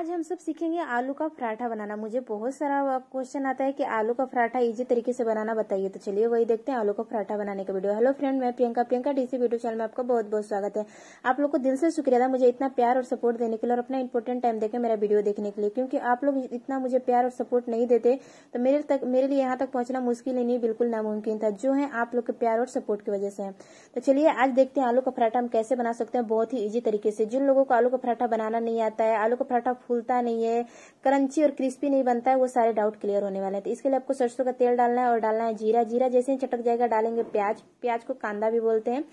आज हम सब सीखेंगे आलू का पराठा बनाना मुझे बहुत सारा क्वेश्चन आता है कि आलू का पराठा इजी तरीके से बनाना बताइए तो चलिए वही देखते हैं आलू का पराठा बनाने का वीडियो हेलो फ्रेंड मैं Priyanka Priyanka DC video channel में आपका बहुत बहुत स्वागत है आप लोग को दिल से शुक्रिया था मुझे इतना प्यार और सपोर्ट देने के लिए और अपना इंपॉर्टेंट टाइम देकर मेरा वीडियो देखने के लिए क्योंकि आप लोग इतना मुझे प्यार और सपोर्ट नहीं देते तो मेरे तक मेरे लिए यहाँ तक पहुंचना मुश्किल ही नहीं बिल्कुल नामुमकिन था जो है आप लोग के प्यार और सपोर्ट की वजह से है तो चलिए आज देखते हैं आलू का पराठा हम कैसे बना सकते हैं बहुत ही ईजी तरीके से जिन लोगों को आलू का पराठा बनाना नहीं आता है आलू का पराठा फूलता नहीं है क्रंची और क्रिस्पी नहीं बनता है वो सारे डाउट क्लियर होने वाले हैं तो इसके लिए आपको सरसों का तेल डालना है और डालना है जीरा जीरा जैसे ही चटक जाएगा डालेंगे प्याज प्याज को कांदा भी बोलते हैं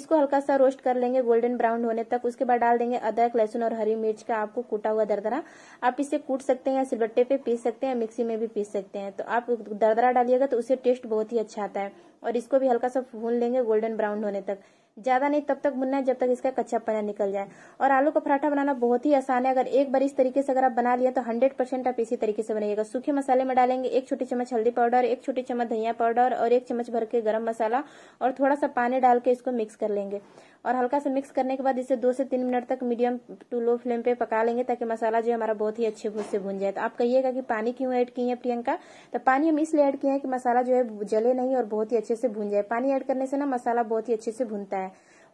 इसको हल्का सा रोस्ट कर लेंगे गोल्डन ब्राउन होने तक उसके बाद डाल देंगे अदरक लहसुन और हरी मिर्च का आपको कूटा हुआ दरदरा आप इसे कूट सकते हैं या सिलबट्टे पे पीस सकते हैं मिक्सी में भी पीस सकते हैं तो आप दरदरा डालिएगा तो उसे टेस्ट बहुत ही अच्छा आता है और इसको भी हल्का सा भून लेंगे गोल्डन ब्राउन होने तक ज़्यादा नहीं तब तक भुनना है जब तक इसका कच्चा पना निकल जाए और आलू का पराठा बनाना बहुत ही आसान है अगर एक बार इस तरीके से अगर आप बना लिया तो हंड्रेड परसेंट आप इसी तरीके से बनाइएगा सूखे मसाले में डालेंगे एक छोटी चम्मच हल्दी पाउडर एक छोटी चम्मच धनिया पाउडर और एक चम्मच भर के गर्म मसाला और थोड़ा सा पानी डाल के इसको मिक्स कर लेंगे और हल्का सा मिक्स करने के बाद इसे दो से तीन मिनट तक मीडियम टू लो फ्लेम पे पका लेंगे ताकि मसाला जो हमारा बहुत ही अच्छे भूज से भून जाए तो आप कहिएगा कि पानी क्यों ऐड किए हैं प्रियंका तो पानी हम इसलिए ऐड किए हैं कि मसाला जो है जले नहीं और बहुत ही अच्छे से भून जाए पानी ऐड करने से ना मसाला बहुत ही अच्छे से भूनता है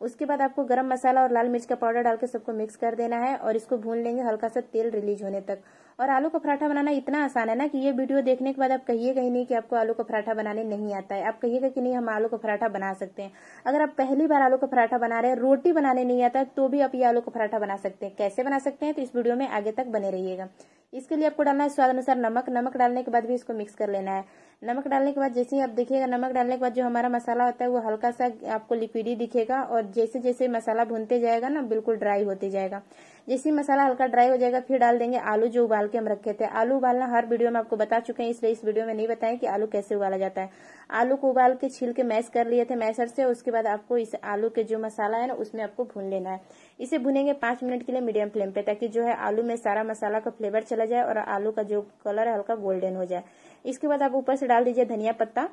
उसके बाद आपको गरम मसाला और लाल मिर्च का पाउडर डाल के सबको मिक्स कर देना है और इसको भून लेंगे हल्का सा तेल रिलीज होने तक और आलू का पराठा बनाना इतना आसान है ना कि ये वीडियो देखने के बाद आप कहिएगा ही नहीं कि आपको आलू का पराठा बनाने नहीं आता है आप कहिएगा कि नहीं हम आलू का पराठा बना सकते हैं अगर आप पहली बार आलू का पराठा बना रहे हैं रोटी बनाने नहीं आता तो भी आप ये आलू का पराठा बना सकते हैं कैसे बना सकते हैं तो इस वीडियो में आगे तक बने रहिएगा इसके लिए आपको डालना है स्वाद अनुसार नमक नमक डालने के बाद भी इसको मिक्स कर लेना है नमक डालने के बाद जैसे ही आप देखिएगा नमक डालने के बाद जो हमारा मसाला होता है वो हल्का सा आपको लिक्विडी दिखेगा और जैसे जैसे मसाला भूनते जाएगा ना बिल्कुल ड्राई होते जाएगा जैसे ही मसाला हल्का ड्राई हो जाएगा फिर डाल देंगे आलू जो उबाल के हम रखे थे आलू उबालना हर वीडियो में आपको बता चुके हैं इसलिए इस वीडियो में नहीं बताएं कि आलू कैसे उबाला जाता है आलू को उबाल के छील के मैश कर लिए थे मैशर से उसके बाद आपको इस आलू के जो मसाला है ना उसमें आपको भून लेना है इसे भुनेंगे पांच मिनट के लिए मीडियम फ्लेम पे ताकि जो है आलू में सारा मसाला का फ्लेवर चला जाए और आलू का जो कलर है हल्का गोल्डन हो जाए इसके बाद आप ऊपर से डाल दीजिए धनिया पत्ता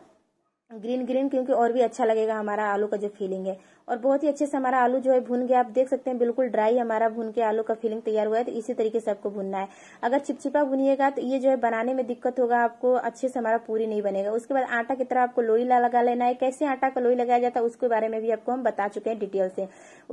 ग्रीन ग्रीन क्योंकि और भी अच्छा लगेगा हमारा आलू का जो फीलिंग है और बहुत ही अच्छे से हमारा आलू जो है भून गया आप देख सकते हैं बिल्कुल ड्राई हमारा भून के आलू का फीलिंग तैयार हुआ है तो इसी तरीके से आपको भूनना है अगर चिपचिपा भुनिएगा तो ये जो है बनाने में दिक्कत होगा आपको अच्छे से हमारा पूरी नहीं बनेगा उसके बाद आटा की तरह आपको लोई लगा लेना है कैसे आटा का लोई लगाया जाता है उसके बारे में भी आपको हम बता चुके हैं डिटेल से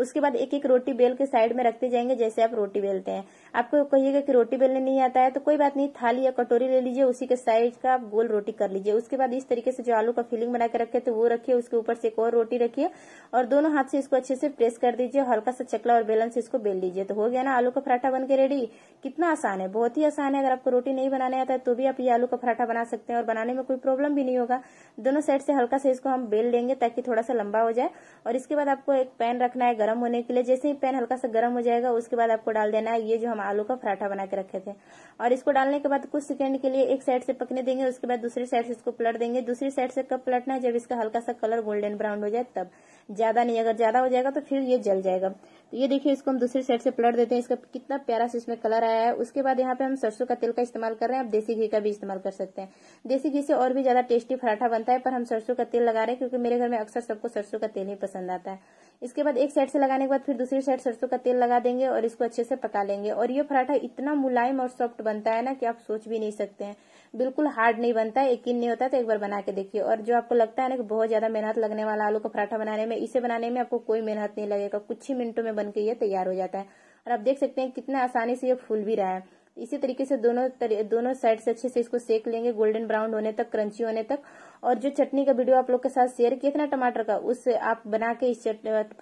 उसके बाद एक एक रोटी बेल के साइड में रखते जाएंगे जैसे आप रोटी बेलते हैं आपको कहिएगा कि रोटी बेलने नहीं आता है तो कोई बात नहीं थाली या कटोरी ले लीजिए उसी के साइज का आप गोल रोटी कर लीजिए उसके बाद इस तरीके से जो आलू का फीलिंग फिलिंग बना के रखे तो वो रखिए उसके ऊपर से एक और रोटी रखिए और दोनों हाथ से इसको अच्छे से प्रेस कर दीजिए हल्का सा चकला और बेलन से इसको बेल लीजिए तो हो गया ना आलू का पराठा बन के रेडी कितना आसान है बहुत ही आसान है अगर आपको रोटी नहीं बनाने आता है तो भी आप ये आलू का पराठा बना सकते हैं और बनाने में कोई प्रॉब्लम भी नहीं होगा दोनों साइड से हल्का सा इसको हम बेल लेंगे ताकि थोड़ा सा लंबा हो जाए और इसके बाद आपको एक पैन रखना है गर्म होने के लिए जैसे ही पैन हल्का सा गर्म हो जाएगा उसके बाद आपको डाल देना है ये जो हम आलू का पराठा बना के रखे थे और इसको डालने के बाद कुछ सेकेंड के लिए एक साइड से पकने देंगे उसके बाद दूसरी साइड से इसको पलट देंगे दूसरी साइड से कब पलट पलटना है जब इसका हल्का सा कलर गोल्डन ब्राउन हो जाए तब ज्यादा नहीं अगर ज्यादा हो जाएगा तो फिर ये जल जाएगा तो ये देखिए इसको हम दूसरी साइड से पलट देते हैं इसका कितना प्यारा से इसमें कलर आया है उसके बाद यहाँ पे हम सरसों का तेल का इस्तेमाल कर रहे हैं आप देसी घी का भी इस्तेमाल कर सकते हैं देसी घी से और भी ज्यादा टेस्टी पराठा बनता है पर हम सरसों का तेल लगा रहे हैं क्योंकि मेरे घर में अक्सर सबको सरसों का तेल ही पसंद आता है इसके बाद एक साइड से लगाने के बाद फिर दूसरी साइड सरसों का तेल लगा देंगे और इसको अच्छे से पका लेंगे और ये पराठा इतना मुलायम और सॉफ्ट बनता है ना कि आप सोच भी नहीं सकते हैं बिल्कुल हार्ड नहीं बनता है यकीन नहीं होता तो एक बार बना के देखिए और जो आप आपको लगता है ना कि बहुत ज्यादा मेहनत लगने वाला आलू का पराठा बनाने में इसे बनाने में आपको कोई मेहनत नहीं लगेगा कुछ ही मिनटों में बन के तैयार हो जाता है और आप देख सकते हैं कितना आसानी से ये फूल भी रहा है इसी तरीके से दोनों दोनों साइड से अच्छे से इसको सेक लेंगे गोल्डन ब्राउन होने तक क्रंची होने तक और जो चटनी का वीडियो आप लोग के साथ शेयर किया था ना टमाटर का उससे आप बना के इस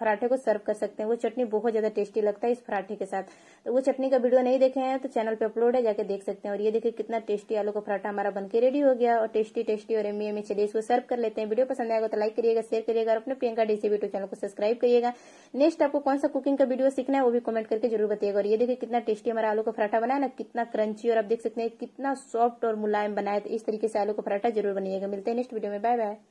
पराठे को सर्व कर सकते हैं वो चटनी बहुत ज्यादा टेस्टी लगता है इस पराठे के साथ तो वो चटनी का वीडियो नहीं देखे हैं तो चैनल पे अपलोड है जाके देख सकते हैं और ये देखिए कितना टेस्टी आलू का पराठा हमारा बनकर रेडी हो गया और टेस्टी टेस्टी और एमी एमी चलिए इसको सर्व कर लेते हैं वीडियो पसंद आएगा तो लाइक करिएगा शेयर करिएगा और अपने प्रियंका डीसी यूट्यूब चैनल को सब्सक्राइब करिएगा नेक्स्ट आपको कौन सा कुकिंग का वीडियो सीखना है वो भी कमेंट करके जरूर बताइएगा और ये देखिए कितना टेस्टी हमारा आलू का पराठा बनाया ना कितना क्रंची और आप देख सकते हैं कितना सॉफ्ट और मुलायम बनाया तो इस तरीके से आलू का पराठा जरूर बनिएगा मिलते हैं 下个视频见，拜拜。